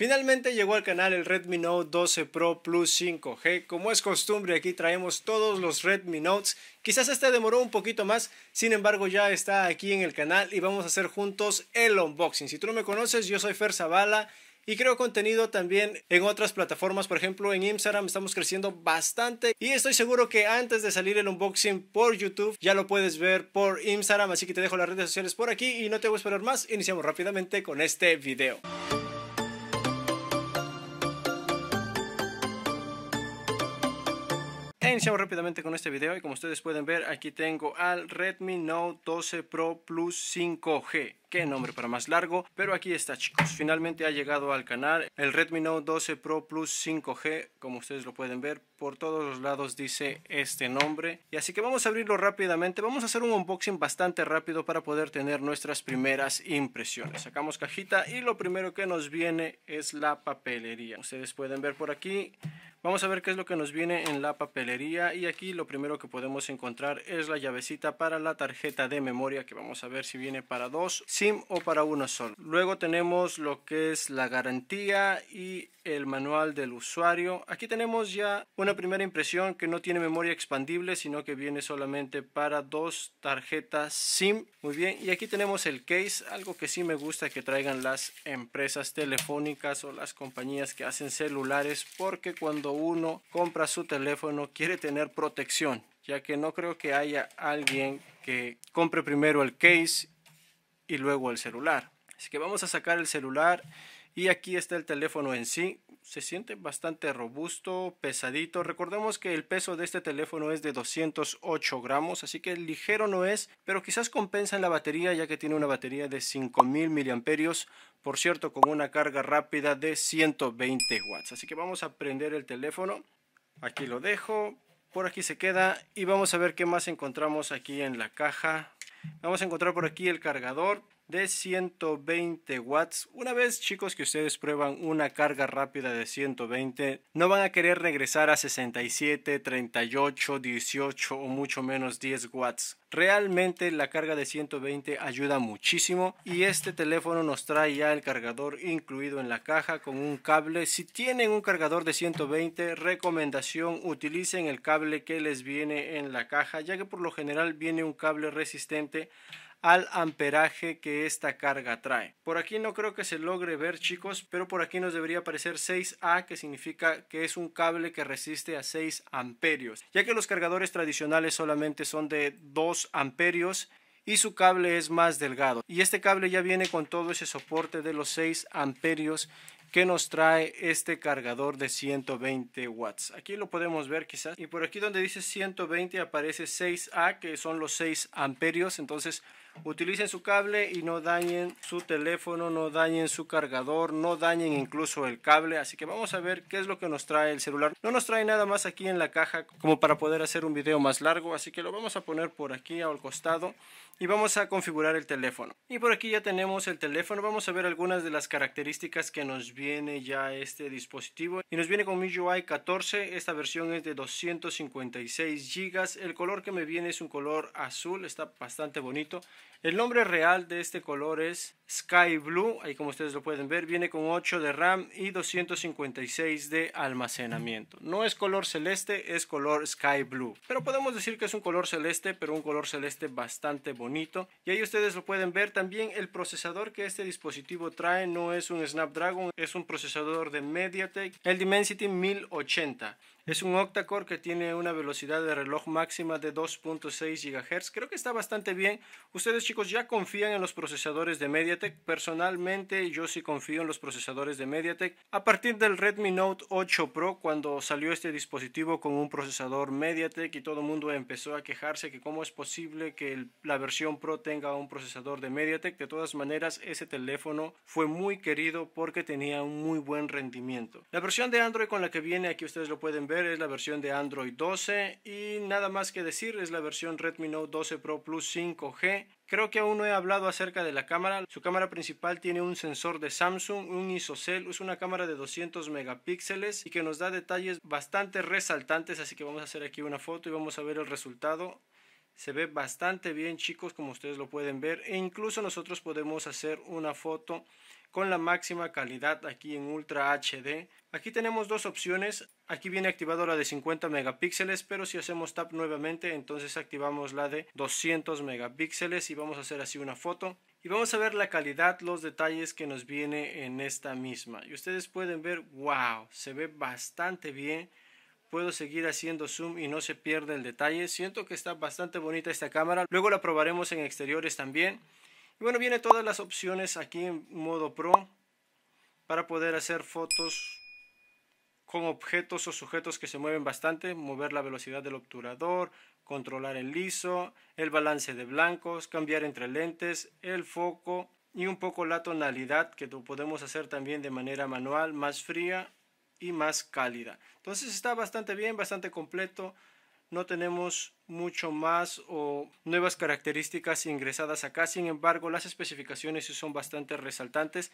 Finalmente llegó al canal el Redmi Note 12 Pro Plus 5G. Como es costumbre, aquí traemos todos los Redmi Notes. Quizás este demoró un poquito más, sin embargo ya está aquí en el canal y vamos a hacer juntos el unboxing. Si tú no me conoces, yo soy Fer Zavala y creo contenido también en otras plataformas, por ejemplo en Instagram estamos creciendo bastante y estoy seguro que antes de salir el unboxing por YouTube ya lo puedes ver por Instagram, así que te dejo las redes sociales por aquí y no te voy a esperar más, iniciamos rápidamente con este video. iniciamos rápidamente con este video y como ustedes pueden ver aquí tengo al Redmi Note 12 Pro Plus 5G qué nombre para más largo, pero aquí está chicos, finalmente ha llegado al canal el Redmi Note 12 Pro Plus 5G, como ustedes lo pueden ver, por todos los lados dice este nombre, y así que vamos a abrirlo rápidamente, vamos a hacer un unboxing bastante rápido para poder tener nuestras primeras impresiones, sacamos cajita y lo primero que nos viene es la papelería, ustedes pueden ver por aquí, Vamos a ver qué es lo que nos viene en la papelería y aquí lo primero que podemos encontrar es la llavecita para la tarjeta de memoria que vamos a ver si viene para dos, SIM o para uno solo. Luego tenemos lo que es la garantía y el manual del usuario. Aquí tenemos ya una primera impresión que no tiene memoria expandible, sino que viene solamente para dos tarjetas SIM. Muy bien, y aquí tenemos el case, algo que sí me gusta que traigan las empresas telefónicas o las compañías que hacen celulares, porque cuando uno compra su teléfono quiere tener protección, ya que no creo que haya alguien que compre primero el case y luego el celular. Así que vamos a sacar el celular y aquí está el teléfono en sí. Se siente bastante robusto, pesadito. Recordemos que el peso de este teléfono es de 208 gramos, así que ligero no es, pero quizás compensa en la batería ya que tiene una batería de 5000 miliamperios, por cierto con una carga rápida de 120 watts. Así que vamos a prender el teléfono. Aquí lo dejo, por aquí se queda y vamos a ver qué más encontramos aquí en la caja Vamos a encontrar por aquí el cargador de 120 watts. Una vez chicos que ustedes prueban una carga rápida de 120, no van a querer regresar a 67, 38, 18 o mucho menos 10 watts. Realmente la carga de 120 ayuda muchísimo y este teléfono nos trae ya el cargador incluido en la caja con un cable. Si tienen un cargador de 120, recomendación utilicen el cable que les viene en la caja ya que por lo general viene un cable resistente al amperaje que esta carga trae. Por aquí no creo que se logre ver chicos, pero por aquí nos debería aparecer 6A que significa que es un cable que resiste a 6 amperios, ya que los cargadores tradicionales solamente son de 2 amperios y su cable es más delgado y este cable ya viene con todo ese soporte de los 6 amperios que nos trae este cargador de 120 watts. Aquí lo podemos ver quizás. Y por aquí donde dice 120 aparece 6A, que son los 6 amperios. Entonces utilicen su cable y no dañen su teléfono, no dañen su cargador, no dañen incluso el cable. Así que vamos a ver qué es lo que nos trae el celular. No nos trae nada más aquí en la caja como para poder hacer un video más largo, así que lo vamos a poner por aquí al costado y vamos a configurar el teléfono. Y por aquí ya tenemos el teléfono, vamos a ver algunas de las características que nos viene ya este dispositivo. Y nos viene con MIUI 14, esta versión es de 256 GB, el color que me viene es un color azul, está bastante bonito. El nombre real de este color es Sky Blue, ahí como ustedes lo pueden ver, viene con 8 de RAM y 256 de almacenamiento. No es color celeste, es color Sky Blue. Pero podemos decir que es un color celeste, pero un color celeste bastante bonito. Y ahí ustedes lo pueden ver también, el procesador que este dispositivo trae no es un Snapdragon, es un procesador de MediaTek, el Dimensity 1080. Es un octa-core que tiene una velocidad de reloj máxima de 2.6 GHz. Creo que está bastante bien. Ustedes chicos ya confían en los procesadores de MediaTek. Personalmente yo sí confío en los procesadores de MediaTek. A partir del Redmi Note 8 Pro, cuando salió este dispositivo con un procesador MediaTek y todo el mundo empezó a quejarse que cómo es posible que la versión Pro tenga un procesador de MediaTek. De todas maneras, ese teléfono fue muy querido porque tenía un muy buen rendimiento. La versión de Android con la que viene aquí ustedes lo pueden ver es la versión de Android 12 y nada más que decir es la versión Redmi Note 12 Pro Plus 5G. Creo que aún no he hablado acerca de la cámara. Su cámara principal tiene un sensor de Samsung, un ISOCELL, es una cámara de 200 megapíxeles y que nos da detalles bastante resaltantes, así que vamos a hacer aquí una foto y vamos a ver el resultado. Se ve bastante bien chicos como ustedes lo pueden ver e incluso nosotros podemos hacer una foto con la máxima calidad aquí en Ultra HD. Aquí tenemos dos opciones, aquí viene activada la de 50 megapíxeles, pero si hacemos tap nuevamente entonces activamos la de 200 megapíxeles y vamos a hacer así una foto. Y vamos a ver la calidad, los detalles que nos viene en esta misma. Y ustedes pueden ver, wow, se ve bastante bien puedo seguir haciendo zoom y no se pierde el detalle. Siento que está bastante bonita esta cámara. Luego la probaremos en exteriores también. Y bueno, viene todas las opciones aquí en modo pro para poder hacer fotos con objetos o sujetos que se mueven bastante, mover la velocidad del obturador, controlar el liso, el balance de blancos, cambiar entre lentes, el foco y un poco la tonalidad que lo podemos hacer también de manera manual, más fría y más cálida. Entonces está bastante bien, bastante completo no tenemos mucho más o nuevas características ingresadas acá. Sin embargo, las especificaciones son bastante resaltantes,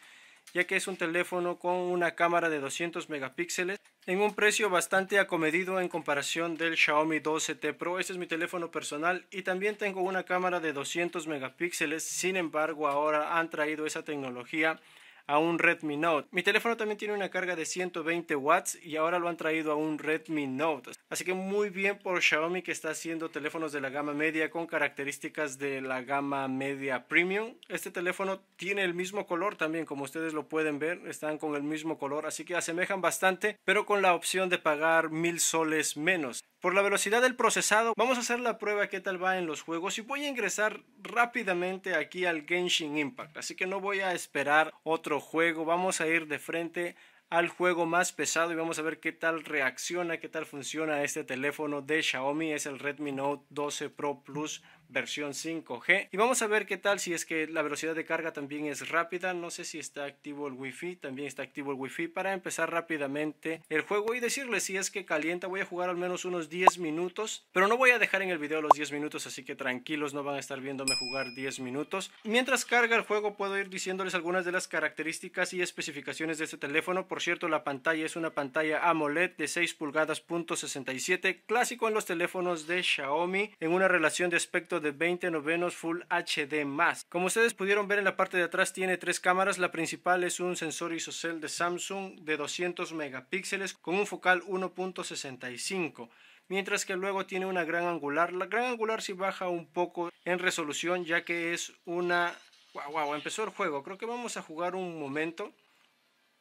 ya que es un teléfono con una cámara de 200 megapíxeles en un precio bastante acomedido en comparación del Xiaomi 12T Pro. Este es mi teléfono personal y también tengo una cámara de 200 megapíxeles. Sin embargo, ahora han traído esa tecnología a un Redmi Note. Mi teléfono también tiene una carga de 120 watts y ahora lo han traído a un Redmi Note. Así que muy bien por Xiaomi que está haciendo teléfonos de la gama media con características de la gama media premium. Este teléfono tiene el mismo color también, como ustedes lo pueden ver, están con el mismo color, así que asemejan bastante, pero con la opción de pagar mil soles menos. Por la velocidad del procesado, vamos a hacer la prueba qué tal va en los juegos y voy a ingresar rápidamente aquí al Genshin Impact, así que no voy a esperar otro juego, vamos a ir de frente al juego más pesado y vamos a ver qué tal reacciona, qué tal funciona este teléfono de Xiaomi, es el Redmi Note 12 Pro Plus versión 5G. Y vamos a ver qué tal si es que la velocidad de carga también es rápida. No sé si está activo el wifi, también está activo el wifi para empezar rápidamente el juego y decirles si es que calienta. Voy a jugar al menos unos 10 minutos, pero no voy a dejar en el video los 10 minutos, así que tranquilos, no van a estar viéndome jugar 10 minutos. Mientras carga el juego puedo ir diciéndoles algunas de las características y especificaciones de este teléfono. Por cierto, la pantalla es una pantalla AMOLED de 6 pulgadas .67, clásico en los teléfonos de Xiaomi en una relación de aspecto de 20 novenos Full HD+. Como ustedes pudieron ver en la parte de atrás tiene tres cámaras, la principal es un sensor ISOCELL de Samsung de 200 megapíxeles con un focal 1.65 mientras que luego tiene una gran angular. La gran angular si baja un poco en resolución ya que es una... ¡Wow! wow empezó el juego. Creo que vamos a jugar un momento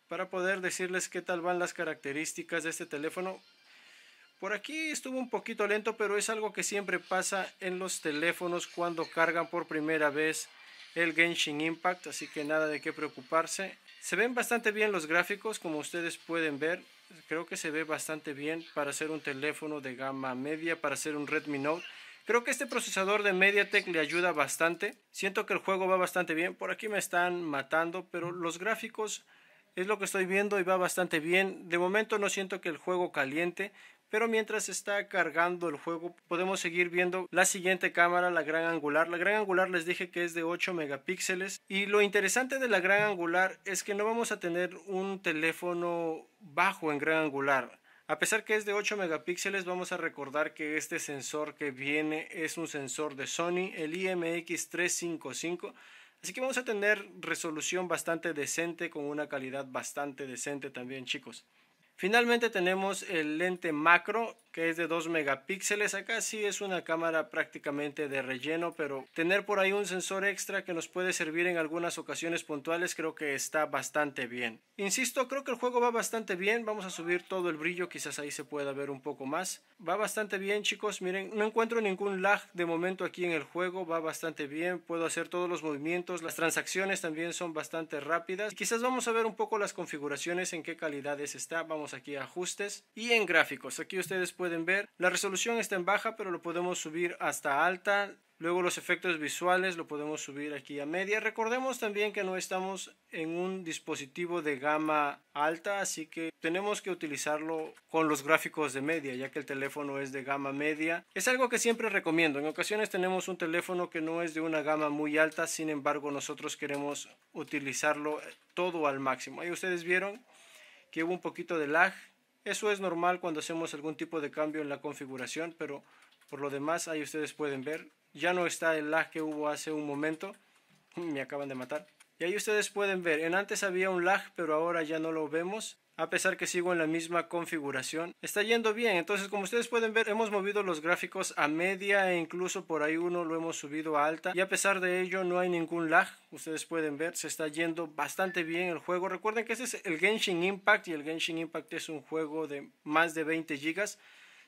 para poder decirles qué tal van las características de este teléfono. Por aquí estuvo un poquito lento, pero es algo que siempre pasa en los teléfonos cuando cargan por primera vez el Genshin Impact, así que nada de qué preocuparse. Se ven bastante bien los gráficos, como ustedes pueden ver. Creo que se ve bastante bien para ser un teléfono de gama media, para ser un Redmi Note. Creo que este procesador de MediaTek le ayuda bastante. Siento que el juego va bastante bien. Por aquí me están matando, pero los gráficos es lo que estoy viendo y va bastante bien. De momento no siento que el juego caliente, pero mientras está cargando el juego podemos seguir viendo la siguiente cámara, la gran angular. La gran angular les dije que es de 8 megapíxeles y lo interesante de la gran angular es que no vamos a tener un teléfono bajo en gran angular. A pesar que es de 8 megapíxeles, vamos a recordar que este sensor que viene es un sensor de Sony, el IMX355. Así que vamos a tener resolución bastante decente con una calidad bastante decente también, chicos. Finalmente tenemos el lente macro que es de 2 megapíxeles. Acá sí es una cámara prácticamente de relleno, pero tener por ahí un sensor extra que nos puede servir en algunas ocasiones puntuales creo que está bastante bien. Insisto, creo que el juego va bastante bien. Vamos a subir todo el brillo, quizás ahí se pueda ver un poco más. Va bastante bien chicos, miren, no encuentro ningún lag de momento aquí en el juego. Va bastante bien, puedo hacer todos los movimientos. Las transacciones también son bastante rápidas. quizás vamos a ver un poco las configuraciones, en qué calidades está. Vamos aquí ajustes y en gráficos. Aquí ustedes pueden ver la resolución está en baja pero lo podemos subir hasta alta. Luego los efectos visuales lo podemos subir aquí a media. Recordemos también que no estamos en un dispositivo de gama alta, así que tenemos que utilizarlo con los gráficos de media, ya que el teléfono es de gama media. Es algo que siempre recomiendo. En ocasiones tenemos un teléfono que no es de una gama muy alta, sin embargo nosotros queremos utilizarlo todo al máximo. Ahí ustedes vieron hubo un poquito de lag. Eso es normal cuando hacemos algún tipo de cambio en la configuración, pero por lo demás ahí ustedes pueden ver. Ya no está el lag que hubo hace un momento. Me acaban de matar. Y ahí ustedes pueden ver, en antes había un lag, pero ahora ya no lo vemos a pesar que sigo en la misma configuración está yendo bien entonces como ustedes pueden ver hemos movido los gráficos a media e incluso por ahí uno lo hemos subido a alta y a pesar de ello no hay ningún lag ustedes pueden ver se está yendo bastante bien el juego recuerden que este es el Genshin Impact y el Genshin Impact es un juego de más de 20 gigas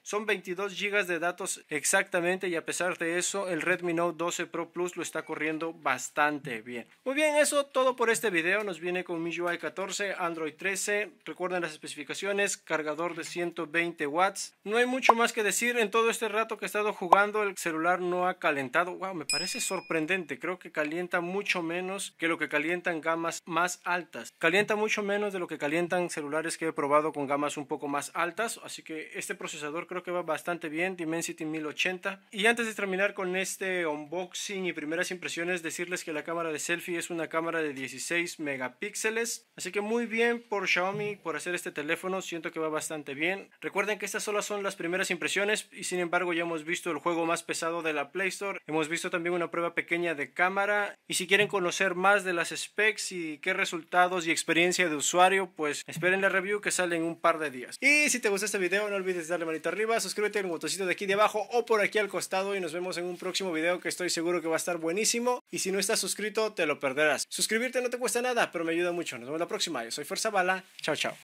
son 22 GB de datos exactamente y a pesar de eso el Redmi Note 12 Pro Plus lo está corriendo bastante bien. Muy bien, eso todo por este video. Nos viene con MIUI 14, Android 13. Recuerden las especificaciones, cargador de 120 watts. No hay mucho más que decir. En todo este rato que he estado jugando el celular no ha calentado. Wow, me parece sorprendente. Creo que calienta mucho menos que lo que calientan gamas más altas. Calienta mucho menos de lo que calientan celulares que he probado con gamas un poco más altas. Así que este procesador creo que va bastante bien, Dimensity 1080. Y antes de terminar con este unboxing y primeras impresiones, decirles que la cámara de selfie es una cámara de 16 megapíxeles. Así que muy bien por Xiaomi por hacer este teléfono, siento que va bastante bien. Recuerden que estas solo son las primeras impresiones y sin embargo ya hemos visto el juego más pesado de la Play Store. Hemos visto también una prueba pequeña de cámara y si quieren conocer más de las specs y qué resultados y experiencia de usuario, pues esperen la review que sale en un par de días. Y si te gusta este video no olvides darle manita arriba arriba, suscríbete el botoncito de aquí de abajo o por aquí al costado y nos vemos en un próximo video que estoy seguro que va a estar buenísimo y si no estás suscrito te lo perderás. Suscribirte no te cuesta nada, pero me ayuda mucho. Nos vemos la próxima. Yo soy Fuerza Bala. Chao, chao.